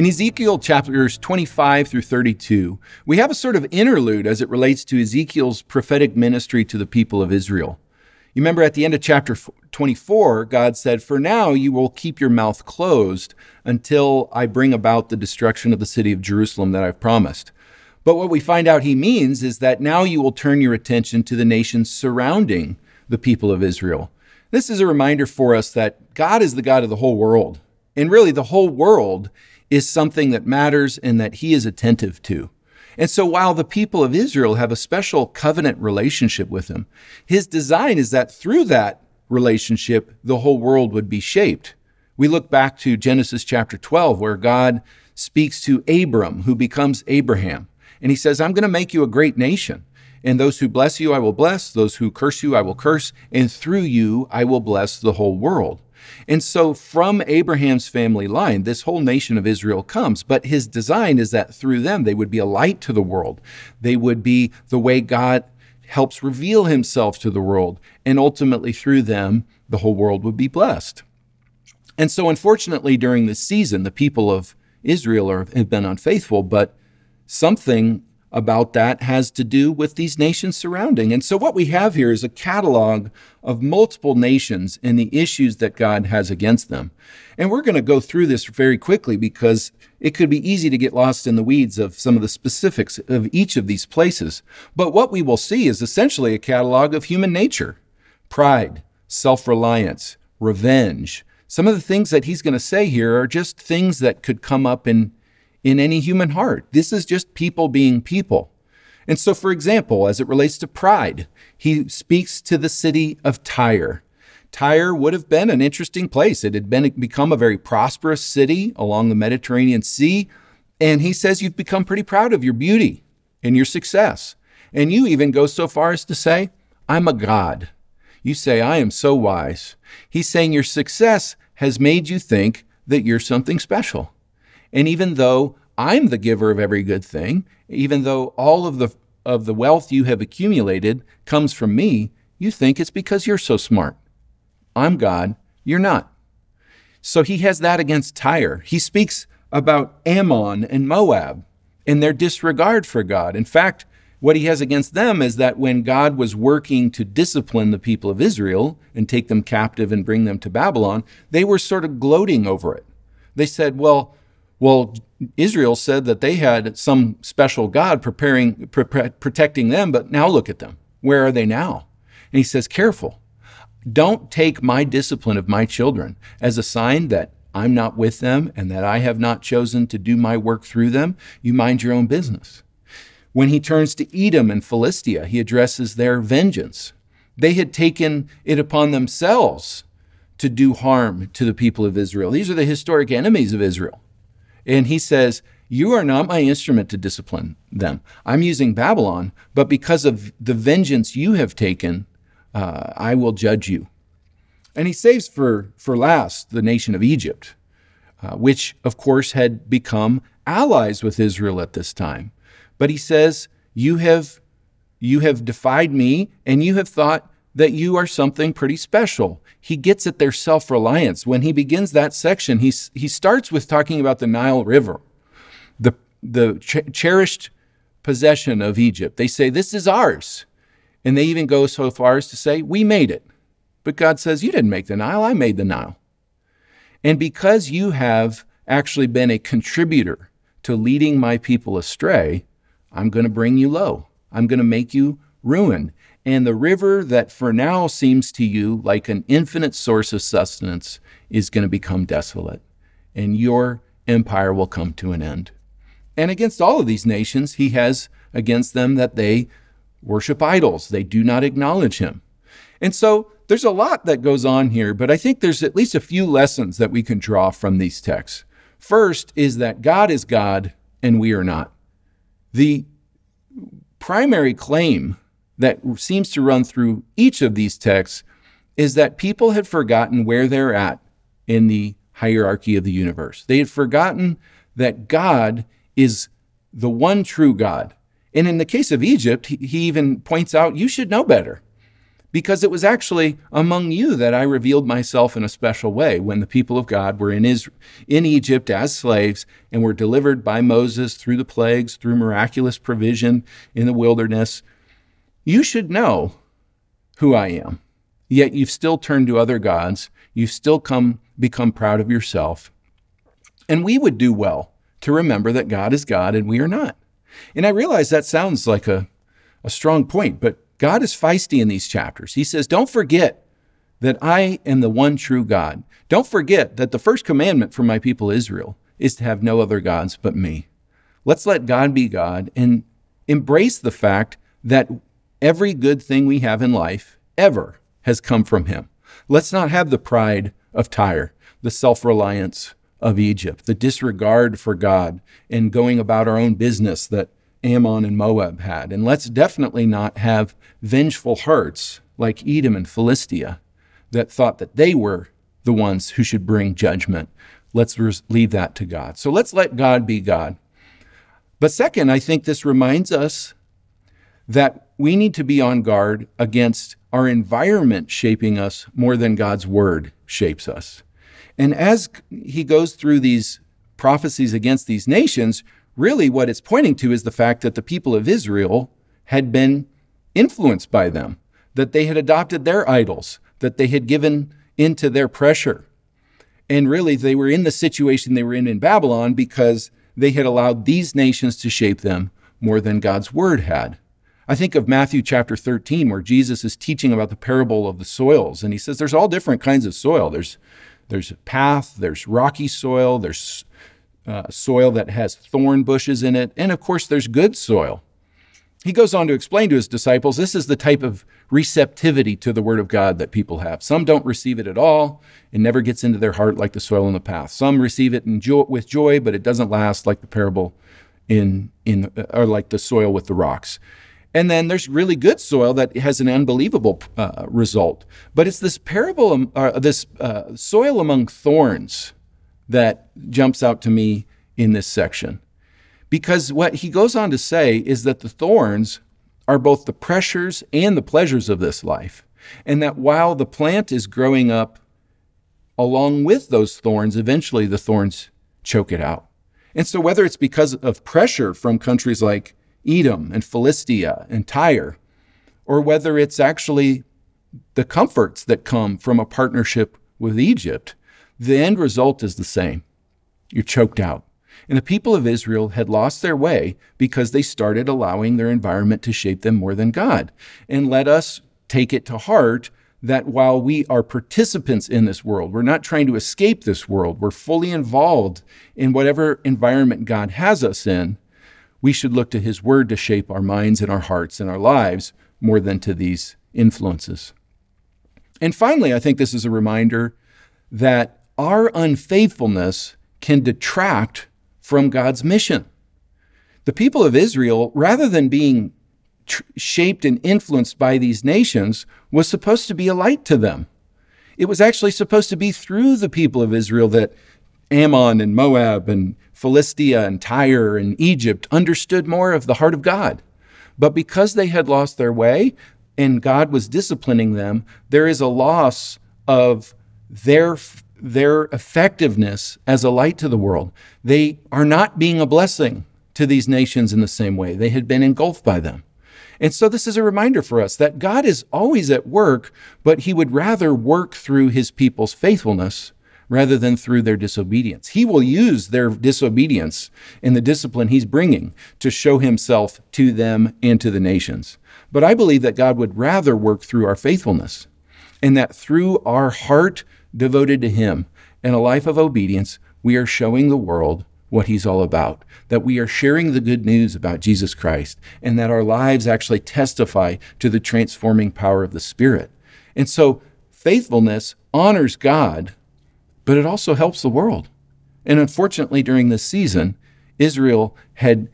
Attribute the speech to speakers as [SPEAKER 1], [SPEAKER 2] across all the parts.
[SPEAKER 1] In Ezekiel chapters 25 through 32, we have a sort of interlude as it relates to Ezekiel's prophetic ministry to the people of Israel. You remember at the end of chapter 24, God said, For now you will keep your mouth closed until I bring about the destruction of the city of Jerusalem that I've promised. But what we find out he means is that now you will turn your attention to the nations surrounding the people of Israel. This is a reminder for us that God is the God of the whole world. And really, the whole world is something that matters and that he is attentive to. And so while the people of Israel have a special covenant relationship with him, his design is that through that relationship, the whole world would be shaped. We look back to Genesis chapter 12, where God speaks to Abram, who becomes Abraham. And he says, I'm going to make you a great nation. And those who bless you, I will bless. Those who curse you, I will curse. And through you, I will bless the whole world. And so from Abraham's family line, this whole nation of Israel comes. But his design is that through them, they would be a light to the world. They would be the way God helps reveal himself to the world. And ultimately, through them, the whole world would be blessed. And so, unfortunately, during this season, the people of Israel are, have been unfaithful, but something about that has to do with these nations surrounding. And so, what we have here is a catalog of multiple nations and the issues that God has against them. And we're going to go through this very quickly because it could be easy to get lost in the weeds of some of the specifics of each of these places. But what we will see is essentially a catalog of human nature pride, self reliance, revenge. Some of the things that he's going to say here are just things that could come up in in any human heart. This is just people being people. And so, for example, as it relates to pride, he speaks to the city of Tyre. Tyre would have been an interesting place. It had been, become a very prosperous city along the Mediterranean Sea. And he says, You've become pretty proud of your beauty and your success. And you even go so far as to say, I'm a god. You say, I am so wise. He's saying your success has made you think that you're something special. And even though I'm the giver of every good thing, even though all of the of the wealth you have accumulated comes from me, you think it's because you're so smart. I'm God, you're not. So he has that against Tyre. He speaks about Ammon and Moab and their disregard for God. In fact, what he has against them is that when God was working to discipline the people of Israel and take them captive and bring them to Babylon, they were sort of gloating over it. They said, Well, well, Israel said that they had some special God preparing, pre protecting them, but now look at them. Where are they now? And he says, Careful. Don't take my discipline of my children as a sign that I'm not with them and that I have not chosen to do my work through them. You mind your own business. When he turns to Edom and Philistia, he addresses their vengeance. They had taken it upon themselves to do harm to the people of Israel. These are the historic enemies of Israel. And he says, You are not my instrument to discipline them. I'm using Babylon, but because of the vengeance you have taken, uh, I will judge you. And he saves for, for last the nation of Egypt, uh, which, of course, had become allies with Israel at this time. But he says, You have you have defied me and you have thought that you are something pretty special. He gets at their self reliance. When he begins that section, he, he starts with talking about the Nile River, the, the ch cherished possession of Egypt. They say, This is ours. And they even go so far as to say, We made it. But God says, You didn't make the Nile, I made the Nile. And because you have actually been a contributor to leading my people astray, I'm going to bring you low. I'm going to make you ruin, and the river that for now seems to you like an infinite source of sustenance is going to become desolate, and your empire will come to an end. And against all of these nations, he has against them that they worship idols, they do not acknowledge him. And so there's a lot that goes on here, but I think there's at least a few lessons that we can draw from these texts. First is that God is God and we are not. The primary claim that seems to run through each of these texts is that people had forgotten where they're at in the hierarchy of the universe. They had forgotten that God is the one true God. And in the case of Egypt, he, even points out, you should know better. Because it was actually among you that I revealed myself in a special way when the people of God were in, Israel, in Egypt as slaves and were delivered by Moses through the plagues, through miraculous provision in the wilderness. You should know who I am. Yet you've still turned to other gods. You've still come become proud of yourself. And we would do well to remember that God is God and we are not. And I realize that sounds like a, a strong point, but God is feisty in these chapters. He says, Don't forget that I am the one true God. Don't forget that the first commandment for my people Israel is to have no other gods but me. Let's let God be God and embrace the fact that Every good thing we have in life ever has come from him. Let's not have the pride of Tyre, the self reliance of Egypt, the disregard for God and going about our own business that Ammon and Moab had. And let's definitely not have vengeful hearts like Edom and Philistia that thought that they were the ones who should bring judgment. Let's leave that to God. So let's let God be God. But second, I think this reminds us that we need to be on guard against our environment shaping us more than God's word shapes us. And as he goes through these prophecies against these nations, really what it's pointing to is the fact that the people of Israel had been influenced by them, that they had adopted their idols, that they had given into their pressure. And really, they were in the situation they were in in Babylon because they had allowed these nations to shape them more than God's word had. I think of Matthew chapter 13, where Jesus is teaching about the parable of the soils. And he says there's all different kinds of soil. There's, there's path, there's rocky soil, there's uh, soil that has thorn bushes in it, and of course, there's good soil. He goes on to explain to his disciples this is the type of receptivity to the Word of God that people have. Some don't receive it at all, it never gets into their heart like the soil in the path. Some receive it joy with joy, but it doesn't last like the parable in, in uh, or like the soil with the rocks. And then there's really good soil that has an unbelievable uh, result. But it's this parable, um, uh, this uh, soil among thorns that jumps out to me in this section. Because what he goes on to say is that the thorns are both the pressures and the pleasures of this life. And that while the plant is growing up along with those thorns, eventually the thorns choke it out. And so, whether it's because of pressure from countries like Edom and Philistia and Tyre, or whether it's actually the comforts that come from a partnership with Egypt, the end result is the same. You're choked out. And the people of Israel had lost their way because they started allowing their environment to shape them more than God. And let us take it to heart that while we are participants in this world, we're not trying to escape this world, we're fully involved in whatever environment God has us in, we should look to His Word to shape our minds and our hearts and our lives more than to these influences. And finally, I think this is a reminder that our unfaithfulness can detract from God's mission. The people of Israel, rather than being shaped and influenced by these nations, was supposed to be a light to them. It was actually supposed to be through the people of Israel that Ammon and Moab and Philistia and Tyre and Egypt understood more of the heart of God. But because they had lost their way and God was disciplining them, there is a loss of their their effectiveness as a light to the world. They are not being a blessing to these nations in the same way. They had been engulfed by them. And so this is a reminder for us that God is always at work, but he would rather work through his people's faithfulness rather than through their disobedience. He will use their disobedience and the discipline he's bringing to show himself to them and to the nations. But I believe that God would rather work through our faithfulness and that through our heart devoted to him and a life of obedience, we are showing the world what he's all about, that we are sharing the good news about Jesus Christ, and that our lives actually testify to the transforming power of the Spirit. And so faithfulness honors God but it also helps the world. And unfortunately, during this season, Israel had,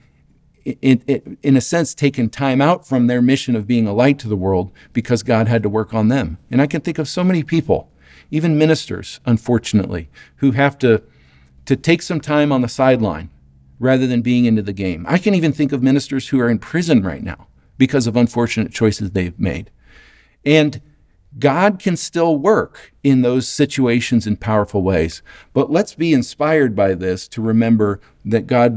[SPEAKER 1] in, in, a sense, taken time out from their mission of being a light to the world because God had to work on them. And I can think of so many people, even ministers, unfortunately, who have to, to take some time on the sideline rather than being into the game. I can even think of ministers who are in prison right now because of unfortunate choices they've made. And God can still work in those situations in powerful ways. But let's be inspired by this to remember that God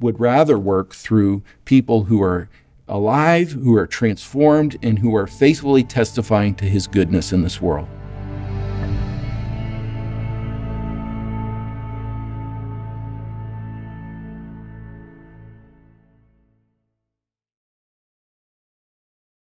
[SPEAKER 1] would rather work through people who are alive, who are transformed, and who are faithfully testifying to his goodness in this world.